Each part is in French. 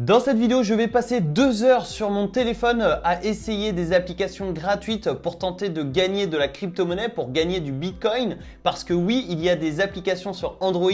Dans cette vidéo, je vais passer deux heures sur mon téléphone à essayer des applications gratuites pour tenter de gagner de la crypto-monnaie, pour gagner du Bitcoin, parce que oui, il y a des applications sur Android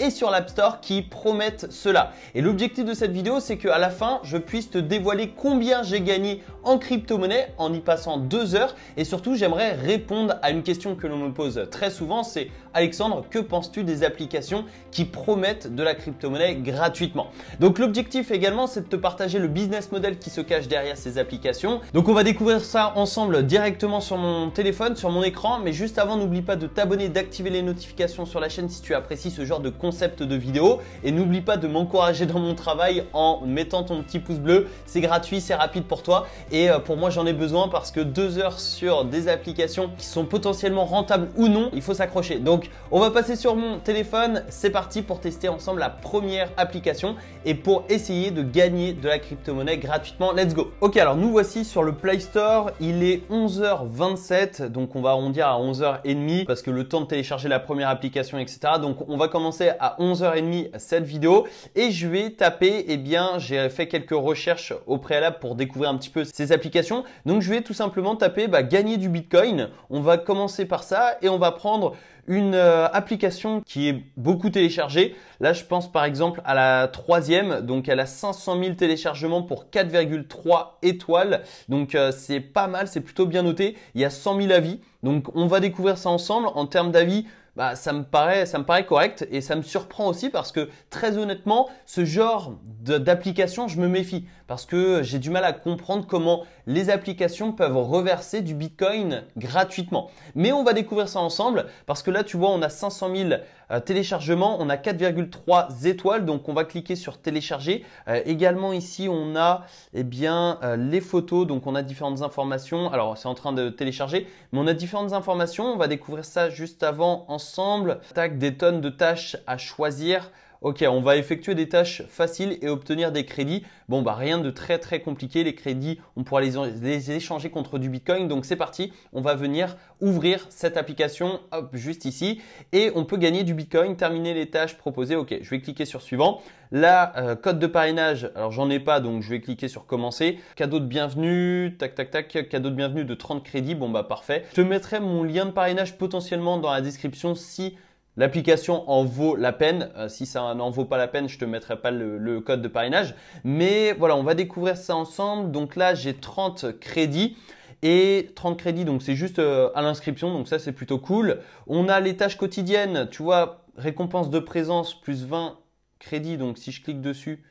et sur l'App Store qui promettent cela. Et l'objectif de cette vidéo, c'est qu'à la fin, je puisse te dévoiler combien j'ai gagné en crypto-monnaie en y passant deux heures. Et surtout, j'aimerais répondre à une question que l'on me pose très souvent, c'est Alexandre, que penses-tu des applications qui promettent de la crypto-monnaie gratuitement Donc l'objectif également, c'est de te partager le business model qui se cache derrière ces applications. Donc on va découvrir ça ensemble directement sur mon téléphone, sur mon écran. Mais juste avant, n'oublie pas de t'abonner, d'activer les notifications sur la chaîne si tu apprécies ce genre de concept de vidéo. Et n'oublie pas de m'encourager dans mon travail en mettant ton petit pouce bleu. C'est gratuit, c'est rapide pour toi. Et euh, pour moi, j'en ai besoin parce que deux heures sur des applications qui sont potentiellement rentables ou non, il faut s'accrocher. Donc on va passer sur mon téléphone. C'est parti pour tester ensemble la première application et pour essayer de gagner de la crypto-monnaie gratuitement. Let's go Ok, alors nous voici sur le Play Store. Il est 11h27, donc on va arrondir à 11h30 parce que le temps de télécharger la première application, etc. Donc on va commencer à 11h30 cette vidéo et je vais taper, eh bien j'ai fait quelques recherches au préalable pour découvrir un petit peu ces applications. Donc je vais tout simplement taper bah, gagner du Bitcoin. On va commencer par ça et on va prendre une euh, application qui est beaucoup téléchargée. Là, je pense par exemple à la troisième, donc elle a 500 000 téléchargements pour 4,3 étoiles. Donc euh, c'est pas mal, c'est plutôt bien noté. Il y a 100 000 avis. Donc on va découvrir ça ensemble. En termes d'avis, bah, ça me paraît, ça me paraît correct et ça me surprend aussi parce que très honnêtement, ce genre d'application, je me méfie parce que j'ai du mal à comprendre comment les applications peuvent reverser du Bitcoin gratuitement. Mais on va découvrir ça ensemble parce que là, tu vois, on a 500 000 euh, téléchargement, on a 4,3 étoiles, donc on va cliquer sur télécharger. Euh, également ici, on a eh bien euh, les photos, donc on a différentes informations. Alors c'est en train de télécharger, mais on a différentes informations. On va découvrir ça juste avant ensemble. Tac, des tonnes de tâches à choisir ok, on va effectuer des tâches faciles et obtenir des crédits. Bon, bah rien de très très compliqué. Les crédits, on pourra les, échanger contre du Bitcoin. Donc c'est parti, on va venir ouvrir cette application, hop, juste ici. Et on peut gagner du Bitcoin, terminer les tâches proposées. Ok, je vais cliquer sur suivant. La euh, code de parrainage, alors j'en ai pas, donc je vais cliquer sur commencer. Cadeau de bienvenue, tac tac tac, cadeau de bienvenue de 30 crédits. Bon, bah parfait. Je mettrai mon lien de parrainage potentiellement dans la description si L'application en vaut la peine. Euh, si ça n'en vaut pas la peine, je te mettrai pas le, code de parrainage. Mais voilà, on va découvrir ça ensemble. Donc là, j'ai 30 crédits. Et 30 crédits, donc c'est juste euh, à l'inscription, donc ça c'est plutôt cool. On a les tâches quotidiennes, tu vois, récompense de présence plus 20 crédits, donc si je clique dessus,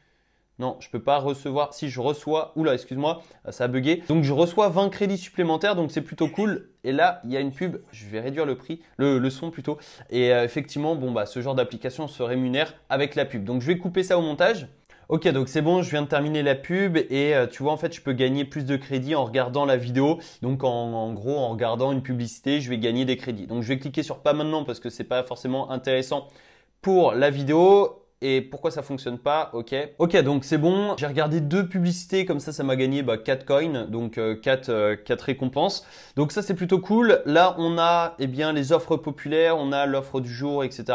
non, je ne peux pas recevoir. Si je reçois, oula, excuse-moi, euh, ça a bugué. Donc je reçois 20 crédits supplémentaires, donc c'est plutôt cool. Et là, il y a une pub. Je vais réduire le prix, le, le son plutôt. Et euh, effectivement, bon bah, ce genre d'application se rémunère avec la pub. Donc je vais couper ça au montage. Ok, donc c'est bon, je viens de terminer la pub et euh, tu vois, en fait, je peux gagner plus de crédits en regardant la vidéo. Donc, en, gros, en regardant une publicité, je vais gagner des crédits. Donc, je vais cliquer sur pas maintenant parce que c'est pas forcément intéressant pour la vidéo et pourquoi ça fonctionne pas Ok. Ok, donc c'est bon. J'ai regardé deux publicités comme ça, ça m'a gagné bah, 4 coins, donc euh, quatre 4, euh, récompenses. Donc ça c'est plutôt cool. Là on a eh bien les offres populaires, on a l'offre du jour, etc.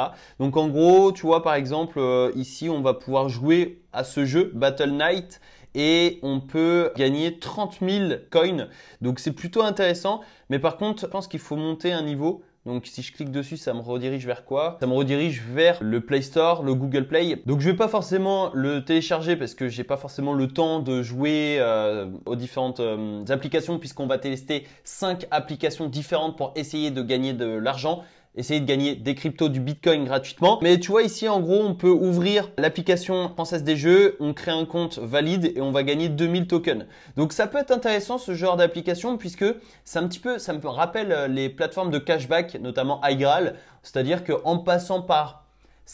Donc en gros, tu vois par exemple euh, ici on va pouvoir jouer à ce jeu Battle Night et on peut gagner 30 000 coins. Donc c'est plutôt intéressant. Mais par contre, je pense qu'il faut monter un niveau donc si je clique dessus, ça me redirige vers quoi Ça me redirige vers le Play Store, le Google Play. Donc je vais pas forcément le télécharger parce que j'ai pas forcément le temps de jouer euh, aux différentes euh, applications puisqu'on va tester 5 applications différentes pour essayer de gagner de l'argent essayer de gagner des cryptos, du Bitcoin gratuitement. Mais tu vois ici, en gros, on peut ouvrir l'application française des jeux, on crée un compte valide et on va gagner 2000 tokens. Donc ça peut être intéressant ce genre d'application puisque c'est un petit peu, ça me rappelle euh, les plateformes de cashback, notamment iGral. C'est-à-dire qu'en passant par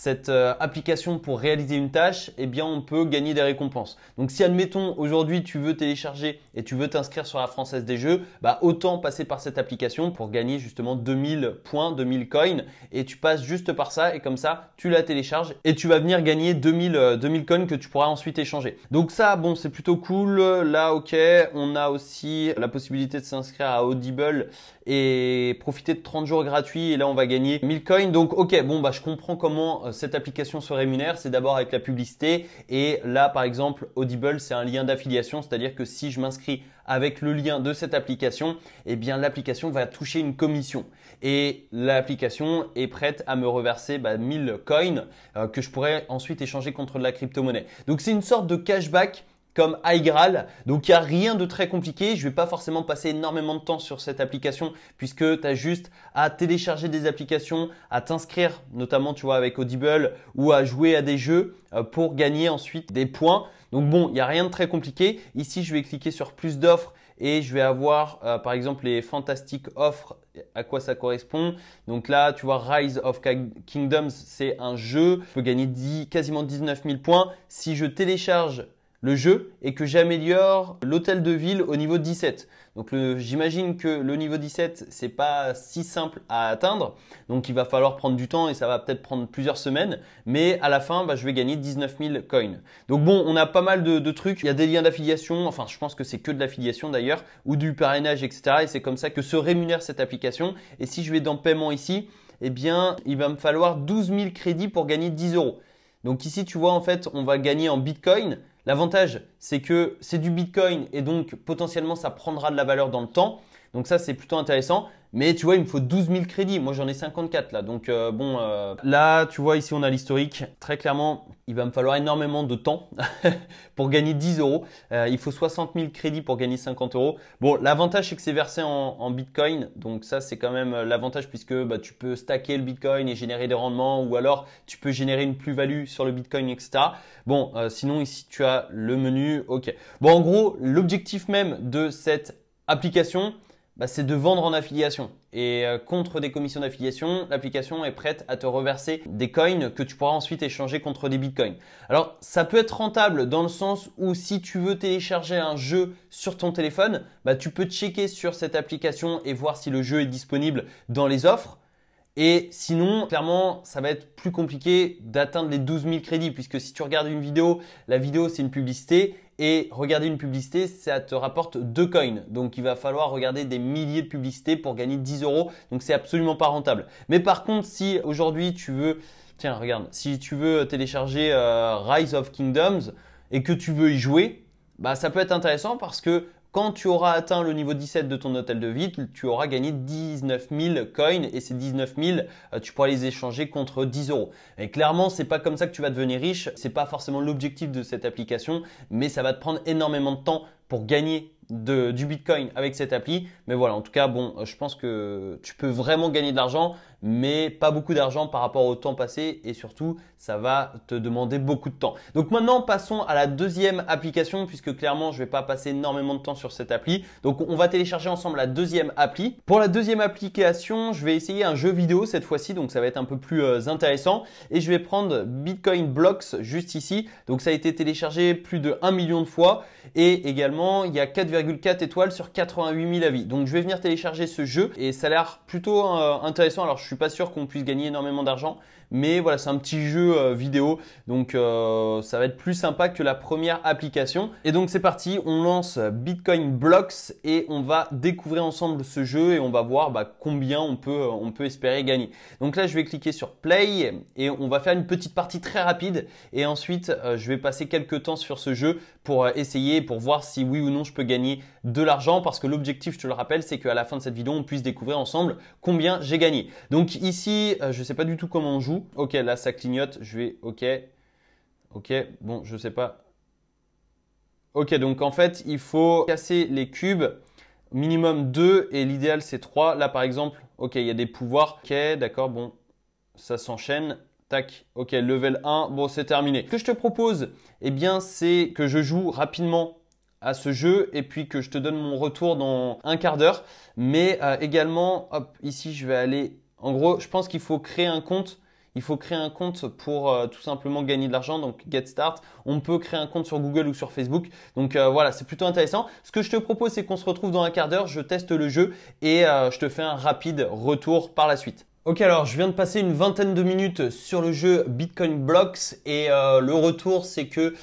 cette euh, application pour réaliser une tâche, eh bien on peut gagner des récompenses. Donc si admettons aujourd'hui tu veux télécharger et tu veux t'inscrire sur la française des jeux, bah autant passer par cette application pour gagner justement 2000 points, 2000 coins et tu passes juste par ça et comme ça tu la télécharges et tu vas venir gagner 2000 2000 euh, coins que tu pourras ensuite échanger. Donc ça bon, c'est plutôt cool. Là OK, on a aussi la possibilité de s'inscrire à Audible et profiter de 30 jours gratuits et là on va gagner 1000 coins. Donc ok, bon bah je comprends comment euh, cette application se rémunère, c'est d'abord avec la publicité et là par exemple Audible c'est un lien d'affiliation, c'est-à-dire que si je m'inscris avec le lien de cette application, eh bien l'application va toucher une commission et l'application est prête à me reverser bah, 1000 coins euh, que je pourrais ensuite échanger contre de la crypto-monnaie. Donc c'est une sorte de cashback comme iGral. Donc il n'y a rien de très compliqué. Je ne vais pas forcément passer énormément de temps sur cette application puisque tu as juste à télécharger des applications, à t'inscrire notamment tu vois avec Audible ou à jouer à des jeux euh, pour gagner ensuite des points. Donc bon, il n'y a rien de très compliqué. Ici, je vais cliquer sur plus d'offres et je vais avoir euh, par exemple les fantastiques offres à quoi ça correspond. Donc là, tu vois Rise of Kingdoms, c'est un jeu, je peux gagner quasiment 19 000 points si je télécharge le jeu et que j'améliore l'hôtel de ville au niveau 17. Donc j'imagine que le niveau 17, c'est pas si simple à atteindre. Donc il va falloir prendre du temps et ça va peut-être prendre plusieurs semaines. Mais à la fin, bah, je vais gagner 19 000 coins. Donc bon, on a pas mal de, de trucs. Il y a des liens d'affiliation. Enfin, je pense que c'est que de l'affiliation d'ailleurs ou du parrainage, etc. Et c'est comme ça que se rémunère cette application. Et si je vais dans paiement ici, eh bien, il va me falloir 12 000 crédits pour gagner 10 euros. Donc ici, tu vois, en fait, on va gagner en bitcoin. L'avantage, c'est que c'est du Bitcoin et donc potentiellement ça prendra de la valeur dans le temps. Donc ça, c'est plutôt intéressant. Mais tu vois, il me faut 12 000 crédits. Moi, j'en ai 54 là. Donc euh, bon, euh, là, tu vois, ici, on a l'historique. Très clairement, il va me falloir énormément de temps pour gagner 10 euros. Euh, il faut 60 000 crédits pour gagner 50 euros. Bon, l'avantage, c'est que c'est versé en, Bitcoin. Donc ça, c'est quand même l'avantage puisque bah, tu peux stacker le Bitcoin et générer des rendements ou alors tu peux générer une plus-value sur le Bitcoin, etc. Bon, sinon, ici, tu as le menu. OK. Bon, en gros, l'objectif même de cette application, bah, c'est de vendre en affiliation. Et euh, contre des commissions d'affiliation, l'application est prête à te reverser des coins que tu pourras ensuite échanger contre des bitcoins. Alors ça peut être rentable dans le sens où si tu veux télécharger un jeu sur ton téléphone, bah, tu peux checker sur cette application et voir si le jeu est disponible dans les offres. Et sinon, clairement, ça va être plus compliqué d'atteindre les 12 000 crédits, puisque si tu regardes une vidéo, la vidéo, c'est une publicité, et regarder une publicité, ça te rapporte 2 coins. Donc il va falloir regarder des milliers de publicités pour gagner 10 euros. Donc c'est absolument pas rentable. Mais par contre, si aujourd'hui tu veux, tiens, regarde, si tu veux télécharger euh, Rise of Kingdoms et que tu veux y jouer, bah ça peut être intéressant parce que quand tu auras atteint le niveau 17 de ton hôtel de ville, tu auras gagné 19 000 coins et ces 19 000, euh, tu pourras les échanger contre 10 euros. Et clairement, n'est pas comme ça que tu vas devenir riche. Ce n'est pas forcément l'objectif de cette application, mais ça va te prendre énormément de temps pour gagner du Bitcoin avec cette appli. Mais voilà, en tout cas, bon, euh, je pense que tu peux vraiment gagner de l'argent, mais pas beaucoup d'argent par rapport au temps passé et surtout ça va te demander beaucoup de temps. Donc maintenant passons à la deuxième application puisque clairement je vais pas passer énormément de temps sur cette appli. Donc on va télécharger ensemble la deuxième appli. Pour la deuxième application, je vais essayer un jeu vidéo cette fois-ci donc ça va être un peu plus euh, intéressant et je vais prendre Bitcoin Blocks juste ici. Donc ça a été téléchargé plus de 1 million de fois et également il y a 4,4 étoiles sur 88 000 avis. Donc je vais venir télécharger ce jeu et ça a l'air plutôt euh, intéressant. Alors je je suis pas sûr qu'on puisse gagner énormément d'argent mais voilà, c'est un petit jeu euh, vidéo, donc euh, ça va être plus sympa que la première application. Et donc c'est parti, on lance Bitcoin Blocks et on va découvrir ensemble ce jeu et on va voir bah, combien on peut, euh, on peut espérer gagner. Donc là, je vais cliquer sur Play et on va faire une petite partie très rapide. Et ensuite, je vais passer quelques temps sur ce jeu pour essayer, pour voir si oui ou non je peux gagner de l'argent. Parce que l'objectif, je te le rappelle, c'est qu'à la fin de cette vidéo, on puisse découvrir ensemble combien j'ai gagné. Donc ici, je ne sais pas du tout comment on joue. Ok, là ça clignote, je vais ok, ok, bon je sais pas. Ok, donc en fait il faut casser les cubes, minimum 2 et l'idéal c'est 3. Là par exemple, ok, il y a des pouvoirs, ok, d'accord, bon, ça s'enchaîne. Tac, ok, level 1, bon c'est terminé. Ce que je te propose, eh bien c'est que je joue rapidement à ce jeu et puis que je te donne mon retour dans un quart d'heure. Mais euh, également, hop, ici je vais aller. En gros, je pense qu'il faut créer un compte il faut créer un compte pour euh, tout simplement gagner de l'argent. Donc Get Start, on peut créer un compte sur Google ou sur Facebook. Donc euh, voilà, c'est plutôt intéressant. Ce que je te propose, c'est qu'on se retrouve dans un quart d'heure. Je teste le jeu et euh, je te fais un rapide retour par la suite. Ok alors je viens de passer une vingtaine de minutes sur le jeu Bitcoin Blocks et le retour c'est que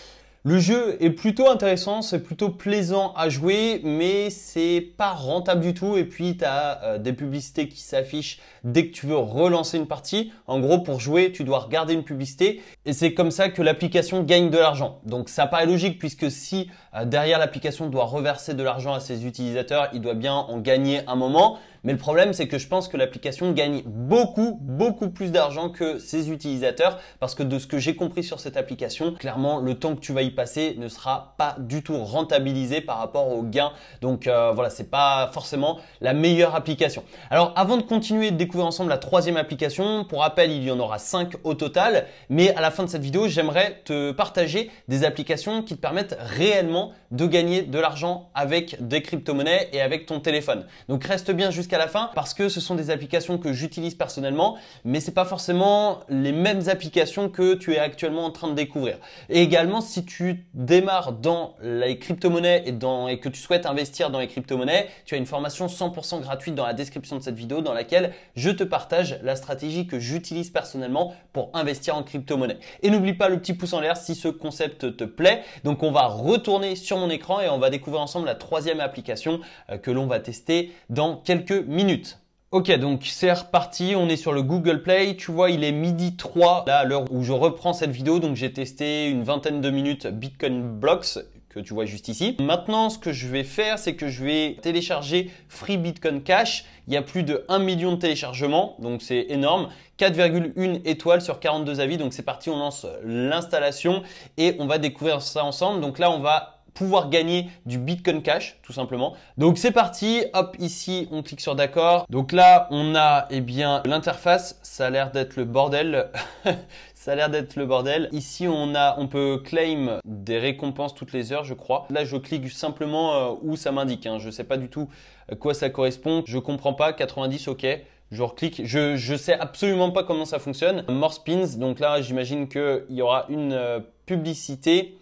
le jeu est plutôt intéressant, c'est plutôt plaisant à jouer, mais c'est pas rentable du tout. Et puis, tu as euh, des publicités qui s'affichent dès que tu veux relancer une partie. En gros, pour jouer, tu dois regarder une publicité. Et c'est comme ça que l'application gagne de l'argent. Donc, ça paraît logique, puisque si euh, derrière l'application doit reverser de l'argent à ses utilisateurs, il doit bien en gagner un moment. Mais le problème, c'est que je pense que l'application gagne beaucoup, beaucoup plus d'argent que ses utilisateurs parce que de ce que j'ai compris sur cette application, clairement, le temps que tu vas y passer ne sera pas du tout rentabilisé par rapport aux gains. Donc voilà, euh, voilà, c'est pas forcément la meilleure application. Alors avant de continuer de découvrir ensemble la troisième application, pour rappel, il y en aura cinq au total, mais à la fin de cette vidéo, j'aimerais te partager des applications qui te permettent réellement de gagner de l'argent avec des crypto-monnaies et avec ton téléphone. Donc reste bien jusqu'à la fin parce que ce sont des applications que j'utilise personnellement, mais ce n'est pas forcément les mêmes applications que tu es actuellement en train de découvrir. Et également, si tu démarres dans les crypto-monnaies et, et que tu souhaites investir dans les crypto-monnaies, tu as une formation 100% gratuite dans la description de cette vidéo dans laquelle je te partage la stratégie que j'utilise personnellement pour investir en crypto-monnaie. Et n'oublie pas le petit pouce en l'air si ce concept te plaît. Donc on va retourner sur mon écran et on va découvrir ensemble la troisième application euh, que l'on va tester dans quelques minutes. Ok, donc c'est reparti, on est sur le Google Play, tu vois, il est midi 3, là, à l'heure où je reprends cette vidéo, donc j'ai testé une vingtaine de minutes Bitcoin Blocks, que tu vois juste ici. Maintenant, ce que je vais faire, c'est que je vais télécharger Free Bitcoin Cash, il y a plus de 1 million de téléchargements, donc c'est énorme, 4,1 étoiles sur 42 avis, donc c'est parti, on lance l'installation et on va découvrir ça ensemble, donc là, on va pouvoir gagner du Bitcoin Cash, tout simplement. Donc c'est parti, hop, ici, on clique sur d'accord. Donc là, on a, eh bien, l'interface, ça a l'air d'être le bordel. ça a l'air d'être le bordel. Ici, on a, on peut claim des récompenses toutes les heures, je crois. Là, je clique simplement euh, où ça m'indique. Hein. Je ne sais pas du tout euh, quoi ça correspond. Je comprends pas. 90, ok. Je reclique. Je, je sais absolument pas comment ça fonctionne. More spins. Donc là, j'imagine qu'il y aura une euh, publicité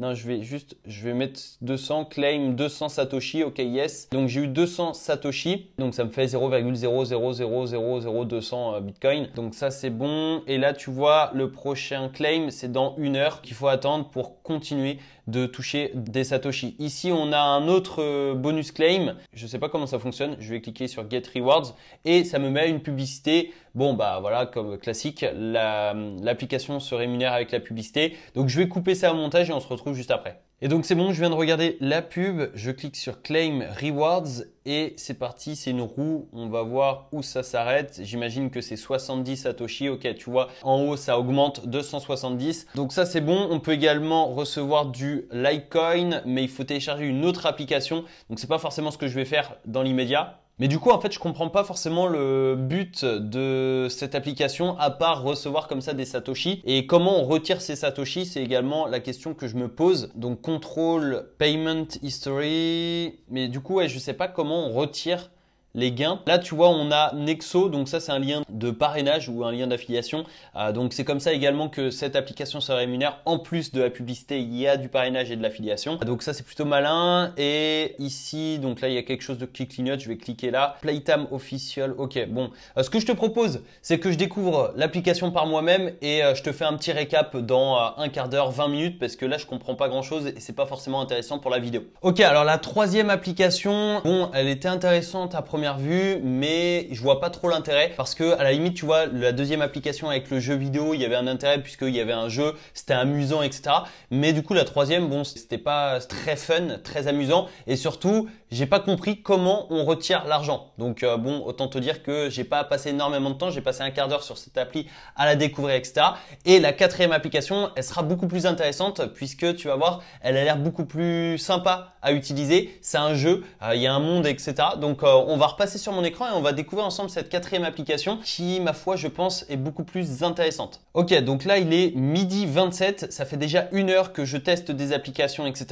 non, je vais juste, je vais mettre 200, claim 200 Satoshi, ok, yes. Donc j'ai eu 200 Satoshi, donc ça me fait 0,00000200 euh, Bitcoin. Donc ça c'est bon. Et là tu vois, le prochain claim, c'est dans une heure qu'il faut attendre pour continuer de toucher des Satoshi. Ici, on a un autre euh, bonus claim. Je ne sais pas comment ça fonctionne. Je vais cliquer sur Get Rewards et ça me met une publicité. Bon, bah voilà, comme classique, euh, l'application se rémunère avec la publicité. Donc, je vais couper ça au montage et on se retrouve juste après. Et donc c'est bon, je viens de regarder la pub, je clique sur Claim Rewards et c'est parti, c'est une roue, on va voir où ça s'arrête. J'imagine que c'est 70 Satoshi, ok tu vois, en haut ça augmente 270. Donc ça c'est bon, on peut également recevoir du Litecoin, mais il faut télécharger une autre application. Donc c'est pas forcément ce que je vais faire dans l'immédiat, mais du coup, en fait, je comprends pas forcément le but de cette application à part recevoir comme ça des satoshi. Et comment on retire ces satoshi, c'est également la question que je me pose. Donc, contrôle payment history. Mais du coup, ouais, je sais pas comment on retire les gains. Là, tu vois, on a Nexo, donc ça c'est un lien de parrainage ou un lien d'affiliation. Euh, donc c'est comme ça également que cette application se rémunère. En plus de la publicité, il y a du parrainage et de l'affiliation. Donc ça c'est plutôt malin. Et ici, donc là il y a quelque chose de clic clignote, je vais cliquer là. Playtime officiel. ok, bon. Euh, ce que je te propose, c'est que je découvre l'application par moi-même et euh, je te fais un petit récap dans un quart d'heure, 20 minutes, parce que là je comprends pas grand chose et c'est pas forcément intéressant pour la vidéo. Ok, alors la troisième application, bon, elle était intéressante à première vue, mais je vois pas trop l'intérêt parce que à la limite, tu vois, la deuxième application avec le jeu vidéo, il y avait un intérêt puisqu'il y avait un jeu, c'était amusant, etc. Mais du coup, la troisième, bon, c'était pas très fun, très amusant, et surtout, j'ai pas compris comment on retire l'argent. Donc euh, bon, autant te dire que j'ai pas passé énormément de temps, j'ai passé un quart d'heure sur cette appli à la découvrir, etc. Et la quatrième application, elle sera beaucoup plus intéressante puisque tu vas voir, elle a l'air beaucoup plus sympa à utiliser. C'est un jeu, euh, il y a un monde, etc. Donc euh, on va passer sur mon écran et on va découvrir ensemble cette quatrième application qui, ma foi, je pense, est beaucoup plus intéressante. Ok, donc là, il est midi 27. Ça fait déjà une heure que je teste des applications, etc.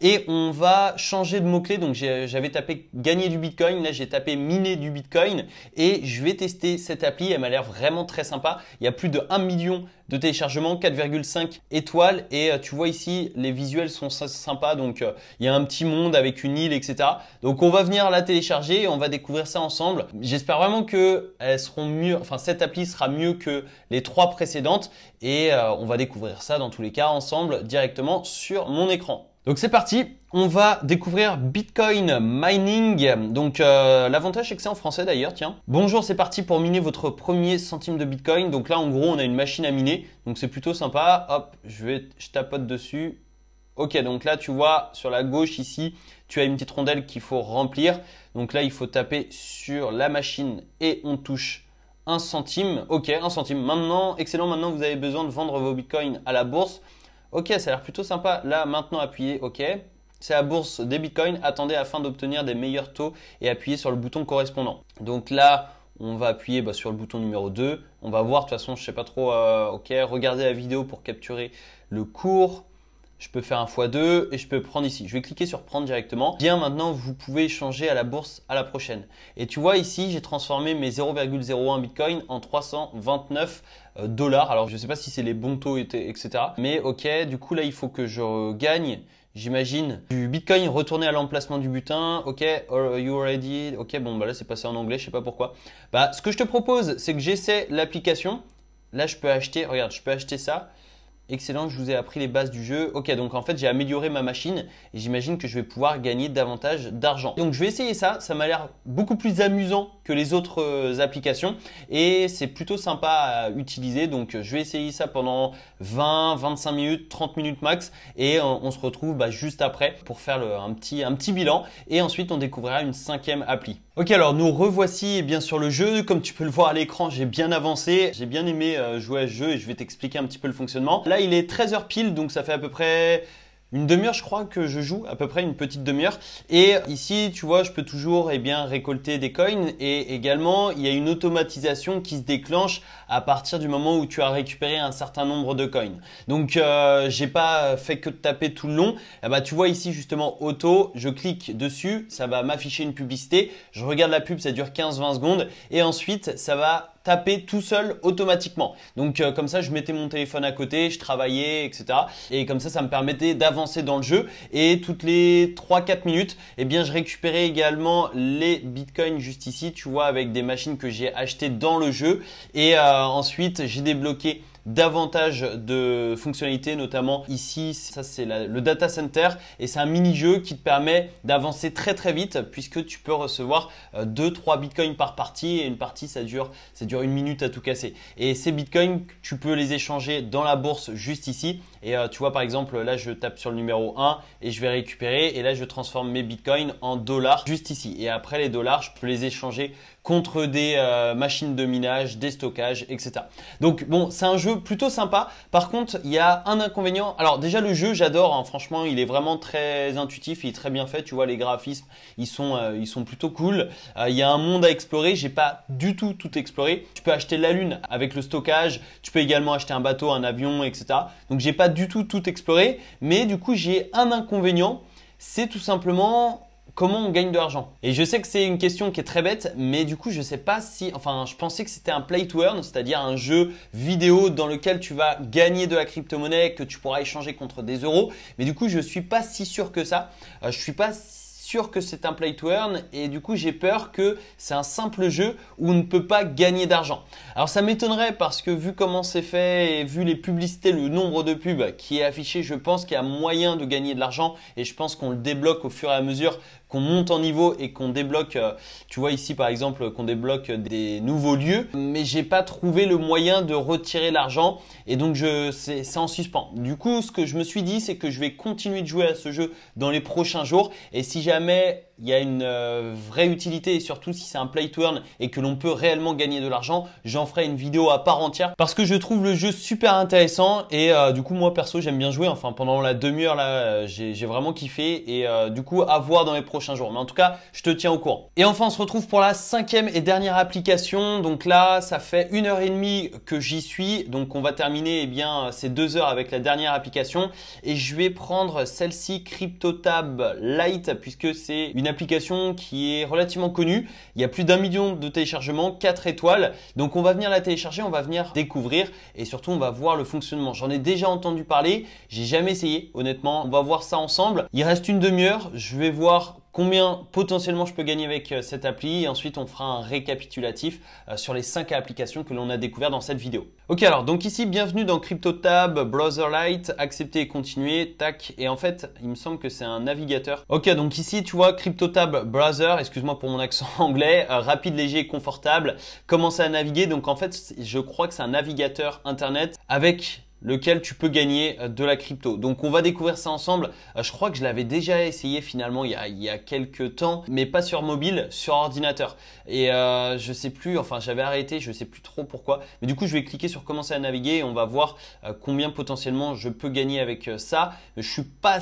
Et on va changer de mot-clé. Donc, j'avais tapé gagner du Bitcoin. Là, j'ai tapé miner du Bitcoin. Et je vais tester cette appli. Elle m'a l'air vraiment très sympa. Il y a plus de 1 million de téléchargement, 4,5 étoiles. Et euh, tu vois ici, les visuels sont sympas. Donc euh, il y a un petit monde avec une île, etc. Donc on va venir la télécharger et on va découvrir ça ensemble. J'espère vraiment que elles seront mieux, enfin cette appli sera mieux que les trois précédentes. Et euh, on va découvrir ça dans tous les cas ensemble directement sur mon écran. Donc c'est parti, on va découvrir Bitcoin Mining. Donc euh, l'avantage c'est que c'est en français d'ailleurs, tiens. Bonjour, c'est parti pour miner votre premier centime de Bitcoin. Donc là en gros on a une machine à miner, donc c'est plutôt sympa. Hop, je, vais, je tapote dessus. Ok, donc là tu vois sur la gauche ici, tu as une petite rondelle qu'il faut remplir. Donc là il faut taper sur la machine et on touche un centime. Ok, un centime. Maintenant, excellent, maintenant vous avez besoin de vendre vos Bitcoins à la bourse. Ok, ça a l'air plutôt sympa. Là, maintenant, appuyez OK. C'est la bourse des bitcoins. Attendez afin d'obtenir des meilleurs taux et appuyez sur le bouton correspondant. Donc là, on va appuyer bah, sur le bouton numéro 2. On va voir, de toute façon, je ne sais pas trop. Euh, ok, regardez la vidéo pour capturer le cours je peux faire un x2 et je peux prendre ici. Je vais cliquer sur prendre directement. Bien maintenant, vous pouvez changer à la bourse à la prochaine. Et tu vois ici, j'ai transformé mes 0,01 Bitcoin en 329 euh, dollars. Alors je ne sais pas si c'est les bons taux, etc. Mais ok, du coup là, il faut que je gagne j'imagine, du Bitcoin retourné à l'emplacement du butin. Ok, are you ready Ok, bon, bah là c'est passé en anglais, je sais pas pourquoi. Bah, ce que je te propose, c'est que j'essaie l'application. Là, je peux acheter, regarde, je peux acheter ça. Excellent, je vous ai appris les bases du jeu. Ok, donc en fait, j'ai amélioré ma machine et j'imagine que je vais pouvoir gagner davantage d'argent. Donc je vais essayer ça, ça m'a l'air beaucoup plus amusant que les autres euh, applications et c'est plutôt sympa à utiliser. Donc je vais essayer ça pendant 20, 25 minutes, 30 minutes max et on, se retrouve bah, juste après pour faire un, petit, bilan et ensuite on découvrira une cinquième appli. Ok alors nous revoici eh bien sur le jeu, comme tu peux le voir à l'écran j'ai bien avancé, j'ai bien aimé euh, jouer à ce jeu et je vais t'expliquer un petit peu le fonctionnement il est 13h pile, donc ça fait à peu près une demi-heure, je crois que je joue, à peu près une petite demi-heure. Et ici, tu vois, je peux toujours et eh bien récolter des coins. Et également, il y a une automatisation qui se déclenche à partir du moment où tu as récupéré un certain nombre de coins. Donc, euh, j'ai pas fait que de taper tout le long. Eh ben, tu vois ici justement auto. Je clique dessus, ça va m'afficher une publicité. Je regarde la pub, ça dure 15-20 secondes. Et ensuite, ça va taper tout seul automatiquement. Donc euh, comme ça, je mettais mon téléphone à côté, je travaillais, etc. Et comme ça, ça me permettait d'avancer dans le jeu. Et toutes les 3-4 minutes, eh bien, je récupérais également les bitcoins juste ici, tu vois, avec des machines que j'ai achetées dans le jeu. Et euh, ensuite, j'ai débloqué davantage de fonctionnalités, notamment ici, ça c'est le data center et c'est un mini-jeu qui te permet d'avancer très très vite puisque tu peux recevoir 2-3 euh, bitcoins par partie et une partie ça dure, ça dure une minute à tout casser. Et ces bitcoins, tu peux les échanger dans la bourse juste ici et euh, tu vois par exemple là je tape sur le numéro 1 et je vais récupérer et là je transforme mes bitcoins en dollars juste ici et après les dollars je peux les échanger contre des euh, machines de minage, des stockages, etc. Donc bon, c'est un jeu plutôt sympa. Par contre, il y a un inconvénient. Alors déjà le jeu, j'adore. Hein. franchement, il est vraiment très intuitif, il est très bien fait. Tu vois, les graphismes, ils sont, euh, ils sont plutôt cool. Euh, il y a un monde à explorer. J'ai pas du tout tout exploré. Tu peux acheter la lune avec le stockage. Tu peux également acheter un bateau, un avion, etc. Donc j'ai pas du tout tout exploré. Mais du coup, j'ai un inconvénient. C'est tout simplement comment on gagne de l'argent. Et je sais que c'est une question qui est très bête, mais du coup, je sais pas si, enfin, je pensais que c'était un play to earn, c'est-à-dire un jeu vidéo dans lequel tu vas gagner de la crypto-monnaie que tu pourras échanger contre des euros. Mais du coup, je suis pas si sûr que ça. Je euh, je suis pas sûr que c'est un play to earn et du coup j'ai peur que c'est un simple jeu où on ne peut pas gagner d'argent. Alors ça m'étonnerait parce que vu comment c'est fait et vu les publicités, le nombre de pubs qui est affiché, je pense qu'il y a moyen de gagner de l'argent et je pense qu'on le débloque au fur et à mesure qu'on monte en niveau et qu'on débloque, euh, tu vois ici par exemple, qu'on débloque des nouveaux lieux, mais j'ai pas trouvé le moyen de retirer l'argent et donc je c'est en suspens. Du coup, ce que je me suis dit, c'est que je vais continuer de jouer à ce jeu dans les prochains jours et si jamais il y a une euh, vraie utilité et surtout si c'est un play to earn et que l'on peut réellement gagner de l'argent, j'en ferai une vidéo à part entière parce que je trouve le jeu super intéressant et euh, du coup moi perso j'aime bien jouer. Enfin pendant la demi-heure là euh, j'ai vraiment kiffé et du coup à voir dans les prochains jours. Mais en tout cas je te tiens au courant. Et enfin on se retrouve pour la cinquième et dernière application. Donc là ça fait une heure et demie que j'y suis. Donc on va terminer eh bien ces deux heures avec la dernière application et je vais prendre celle-ci CryptoTab Lite puisque c'est une application application qui est relativement connue. Il y a plus d'un million de téléchargements, 4 étoiles. Donc on va venir la télécharger, on va venir découvrir et surtout on va voir le fonctionnement. J'en ai déjà entendu parler, j'ai jamais essayé honnêtement. On va voir ça ensemble. Il reste une demi-heure, je vais voir combien potentiellement je peux gagner avec euh, cette appli et ensuite on fera un récapitulatif euh, sur les 5 applications que l'on a découvert dans cette vidéo. Ok alors donc ici bienvenue dans CryptoTab, Browser Lite, accepter et continuer, tac et en fait il me semble que c'est un navigateur. Ok donc ici tu vois CryptoTab Browser, excuse-moi pour mon accent anglais, euh, rapide, léger confortable, commencer à naviguer donc en fait je crois que c'est un navigateur internet avec lequel tu peux gagner euh, de la crypto. Donc on va découvrir ça ensemble. Euh, je crois que je l'avais déjà essayé finalement il y, a, il y, a, quelques temps, mais pas sur mobile, sur ordinateur. Et euh, je sais plus, enfin j'avais arrêté, je sais plus trop pourquoi. Mais du coup je vais cliquer sur commencer à naviguer et on va voir combien potentiellement je peux gagner avec ça. Je suis pas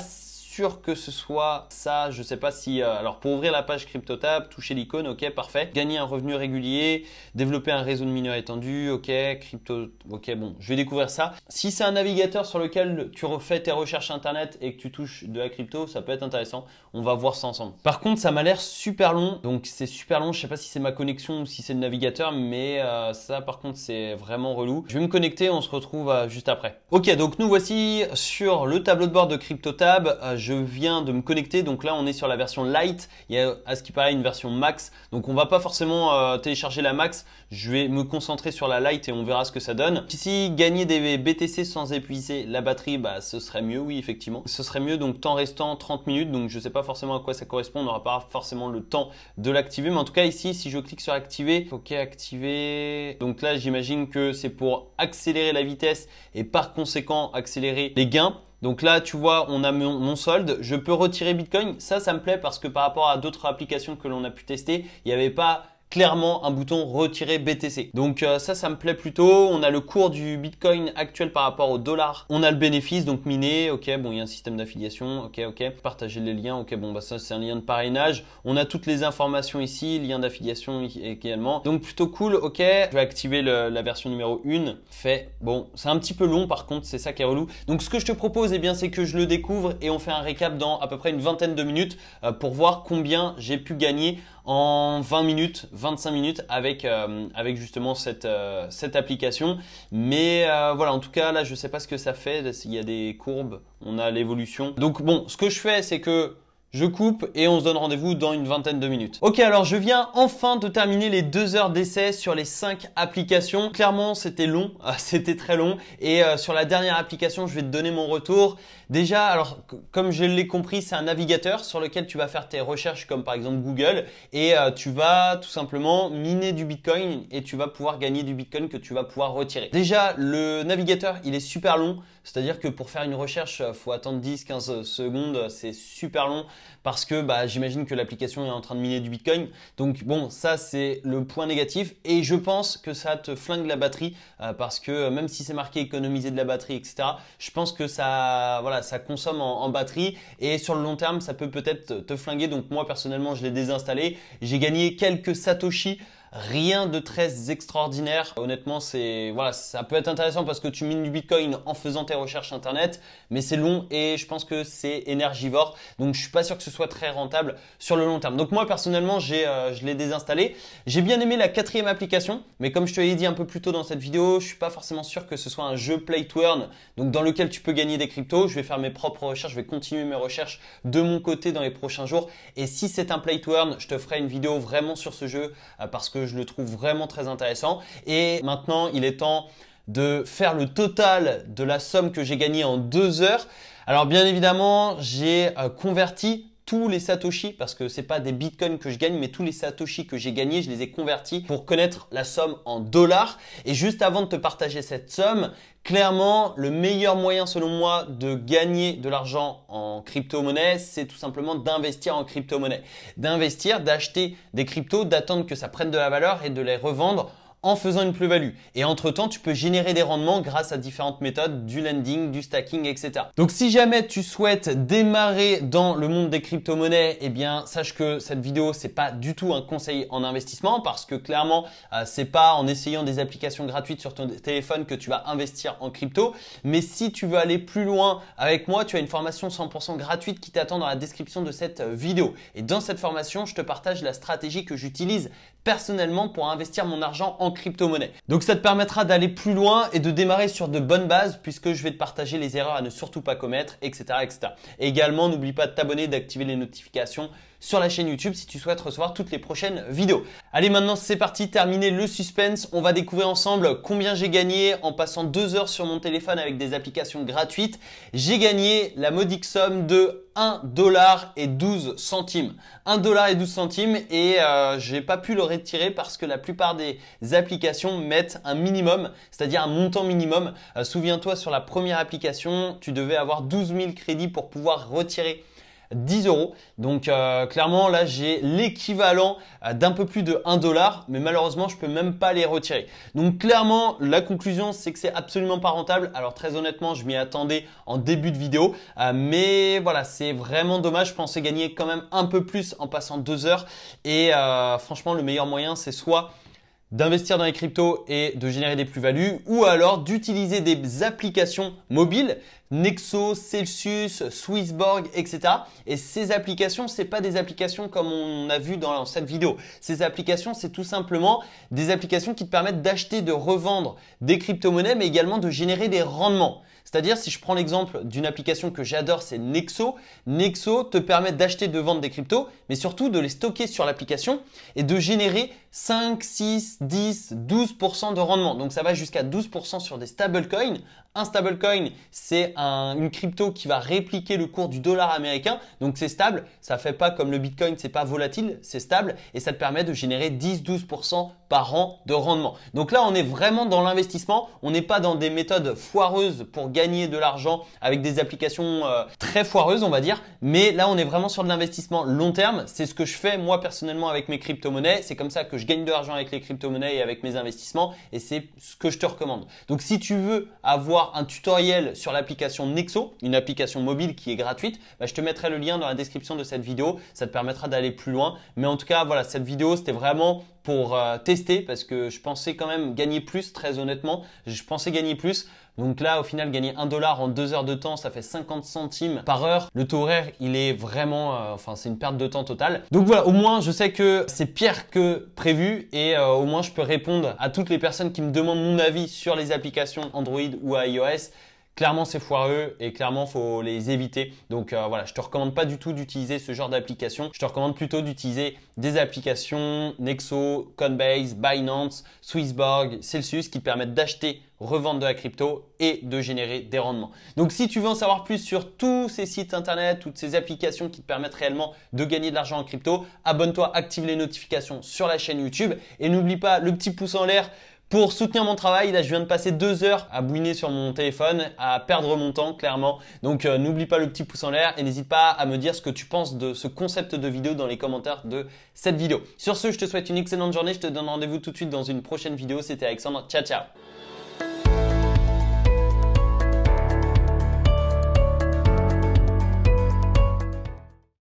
que ce soit ça. Je sais pas si. Euh, alors, pour ouvrir la page CryptoTab, toucher l'icône, ok, parfait. Gagner un revenu régulier, développer un réseau de mineurs étendus ok, crypto, ok, bon, je vais découvrir ça. Si c'est un navigateur sur lequel tu refais tes recherches internet et que tu touches de la crypto, ça peut être intéressant. On va voir ça ensemble. Par contre, ça m'a l'air super long, donc c'est super long. Je sais pas si c'est ma connexion ou si c'est le navigateur, mais euh, ça, par contre, c'est vraiment relou. Je vais me connecter, on se retrouve euh, juste après. Ok, donc nous voici sur le tableau de bord de CryptoTab. je je viens de me connecter. Donc là, on est sur la version light. Il y a à ce qui paraît une version max. Donc on va pas forcément euh, télécharger la max. Je vais me concentrer sur la light et on verra ce que ça donne. Ici gagner des BTC sans épuiser la batterie, bah ce serait mieux, oui effectivement. Ce serait mieux donc temps restant 30 minutes. Donc je sais pas forcément à quoi ça correspond. On n'aura pas forcément le temps de l'activer. Mais en tout cas ici, si je clique sur activer, ok activer. Donc là, j'imagine que c'est pour accélérer la vitesse et par conséquent accélérer les gains. Donc là, tu vois, on a mon, solde, je peux retirer Bitcoin. Ça, ça me plaît parce que par rapport à d'autres applications que l'on a pu tester, il n'y avait pas clairement un bouton retirer BTC. Donc euh, ça, ça me plaît plutôt. On a le cours du Bitcoin actuel par rapport au dollar. On a le bénéfice, donc miné, ok, bon, il y a un système d'affiliation, ok, ok. Partager les liens, ok, bon, bah ça c'est un lien de parrainage. On a toutes les informations ici, lien d'affiliation également. Donc plutôt cool, ok. Je vais activer la version numéro 1. Fait, bon, c'est un petit peu long par contre, c'est ça qui est relou. Donc ce que je te propose, eh bien, c'est que je le découvre et on fait un récap dans à peu près une vingtaine de minutes euh, pour voir combien j'ai pu gagner en 20 minutes, 25 minutes avec, euh, avec justement cette, euh, cette application. Mais euh, voilà, en tout cas, là, je ne sais pas ce que ça fait. Il y a des courbes, on a l'évolution. Donc bon, ce que je fais, c'est que je coupe et on se donne rendez-vous dans une vingtaine de minutes. Ok, alors je viens enfin de terminer les deux heures d'essai sur les cinq applications. Clairement, c'était long, ah, c'était très long. Et euh, sur la dernière application, je vais te donner mon retour. Déjà, alors comme je l'ai compris, c'est un navigateur sur lequel tu vas faire tes recherches, comme par exemple Google, et euh, tu vas tout simplement miner du Bitcoin et tu vas pouvoir gagner du Bitcoin que tu vas pouvoir retirer. Déjà, le navigateur, il est super long. C'est-à-dire que pour faire une recherche, euh, faut attendre 10-15 secondes, c'est super long parce que bah, j'imagine que l'application est en train de miner du Bitcoin. Donc bon, ça c'est le point négatif et je pense que ça te flingue la batterie euh, parce que euh, même si c'est marqué économiser de la batterie, etc., je pense que ça, voilà, ça consomme en, en batterie et sur le long terme, ça peut peut-être te flinguer. Donc moi personnellement, je l'ai désinstallé. J'ai gagné quelques satoshi. Rien de très extraordinaire. Honnêtement, c'est voilà, ça peut être intéressant parce que tu mines du Bitcoin en faisant tes recherches internet, mais c'est long et je pense que c'est énergivore. Donc je suis pas sûr que ce soit très rentable sur le long terme. Donc moi personnellement, j'ai euh, je l'ai désinstallé. J'ai bien aimé la quatrième application, mais comme je te l'ai dit un peu plus tôt dans cette vidéo, je suis pas forcément sûr que ce soit un jeu play to earn, donc dans lequel tu peux gagner des cryptos. Je vais faire mes propres recherches, je vais continuer mes recherches de mon côté dans les prochains jours. Et si c'est un play to earn, je te ferai une vidéo vraiment sur ce jeu euh, parce que je le trouve vraiment très intéressant. Et maintenant, il est temps de faire le total de la somme que j'ai gagnée en deux heures. Alors bien évidemment, j'ai euh, converti tous les satoshi, parce que ce n'est pas des bitcoins que je gagne, mais tous les satoshi que j'ai gagnés, je les ai convertis pour connaître la somme en dollars. Et juste avant de te partager cette somme, clairement, le meilleur moyen selon moi de gagner de l'argent en crypto-monnaie, c'est tout simplement d'investir en crypto-monnaie. D'investir, d'acheter des cryptos, d'attendre que ça prenne de la valeur et de les revendre en faisant une plus-value. Et entre-temps, tu peux générer des rendements grâce à différentes méthodes, du lending, du stacking, etc. Donc si jamais tu souhaites démarrer dans le monde des crypto-monnaies, eh bien sache que cette vidéo, c'est pas du tout un conseil en investissement parce que clairement, ce euh, c'est pas en essayant des applications gratuites sur ton téléphone que tu vas investir en crypto. Mais si tu veux aller plus loin avec moi, tu as une formation 100% gratuite qui t'attend dans la description de cette euh, vidéo. Et dans cette formation, je te partage la stratégie que j'utilise personnellement pour investir mon argent en crypto-monnaie. Donc ça te permettra d'aller plus loin et de démarrer sur de bonnes bases puisque je vais te partager les erreurs à ne surtout pas commettre, etc. etc. Et également, n'oublie pas de t'abonner, d'activer les notifications sur la chaîne YouTube si tu souhaites recevoir toutes les prochaines vidéos. Allez, maintenant c'est parti, terminé le suspense. On va découvrir ensemble combien j'ai gagné en passant deux heures sur mon téléphone avec des applications gratuites. J'ai gagné la modique somme de 1 dollar et 12 centimes. 1 dollar et 12 centimes et euh, j'ai pas pu le retirer parce que la plupart des applications mettent un minimum, c'est-à-dire un montant minimum. Euh, souviens-toi sur la première application, tu devais avoir 12 000 crédits pour pouvoir retirer 10 euros. Donc euh, clairement là j'ai l'équivalent euh, d'un peu plus de 1 dollar, mais malheureusement je peux même pas les retirer. Donc clairement la conclusion c'est que c'est absolument pas rentable. Alors très honnêtement je m'y attendais en début de vidéo, euh, mais voilà c'est vraiment dommage. Je pensais gagner quand même un peu plus en passant deux heures et franchement le meilleur moyen c'est soit d'investir dans les cryptos et de générer des plus-values ou alors d'utiliser des applications mobiles Nexo, Celsius, Swissborg, etc. Et ces applications, ce n'est pas des applications comme on a vu dans cette vidéo. Ces applications, c'est tout simplement des applications qui te permettent d'acheter, de revendre des crypto-monnaies, mais également de générer des rendements. C'est-à-dire, si je prends l'exemple d'une application que j'adore, c'est Nexo. Nexo te permet d'acheter, de vendre des cryptos, mais surtout de les stocker sur l'application et de générer 5, 6, 10, 12% de rendement. Donc ça va jusqu'à 12% sur des stablecoins, un stablecoin, c'est une crypto qui va répliquer le cours du dollar américain. Donc c'est stable. Ça ne fait pas comme le bitcoin, c'est pas volatile, c'est stable et ça te permet de générer 10-12% par an de rendement. Donc là, on est vraiment dans l'investissement. On n'est pas dans des méthodes foireuses pour gagner de l'argent avec des applications euh, très foireuses, on va dire. Mais là, on est vraiment sur de l'investissement long terme. C'est ce que je fais moi personnellement avec mes crypto-monnaies. C'est comme ça que je gagne de l'argent avec les crypto-monnaies et avec mes investissements. Et c'est ce que je te recommande. Donc si tu veux avoir un tutoriel sur l'application Nexo, une application mobile qui est gratuite, bah, je te mettrai le lien dans la description de cette vidéo. Ça te permettra d'aller plus loin. Mais en tout cas, voilà, cette vidéo, c'était vraiment pour euh, tester parce que je pensais quand même gagner plus, très honnêtement. Je pensais gagner plus. Donc là, au final, gagner 1 dollar en 2 heures de temps, ça fait 50 centimes par heure. Le taux horaire, il est vraiment, euh, enfin, c'est une perte de temps totale. Donc voilà, au moins, je sais que c'est pire que prévu et euh, au moins, je peux répondre à toutes les personnes qui me demandent mon avis sur les applications Android ou iOS clairement c'est foireux et clairement il faut les éviter. Donc euh, voilà, je te recommande pas du tout d'utiliser ce genre d'application. Je te recommande plutôt d'utiliser des applications Nexo, Coinbase, Binance, Swissborg, Celsius qui permettent d'acheter, revendre de la crypto et de générer des rendements. Donc si tu veux en savoir plus sur tous ces sites internet, toutes ces applications qui te permettent réellement de gagner de l'argent en crypto, abonne-toi, active les notifications sur la chaîne YouTube et n'oublie pas le petit pouce en l'air pour soutenir mon travail, là je viens de passer deux heures à bouiner sur mon téléphone, à perdre mon temps clairement. Donc euh, n'oublie pas le petit pouce en l'air et n'hésite pas à me dire ce que tu penses de ce concept de vidéo dans les commentaires de cette vidéo. Sur ce, je te souhaite une excellente journée, je te donne rendez-vous tout de suite dans une prochaine vidéo. C'était Alexandre, ciao ciao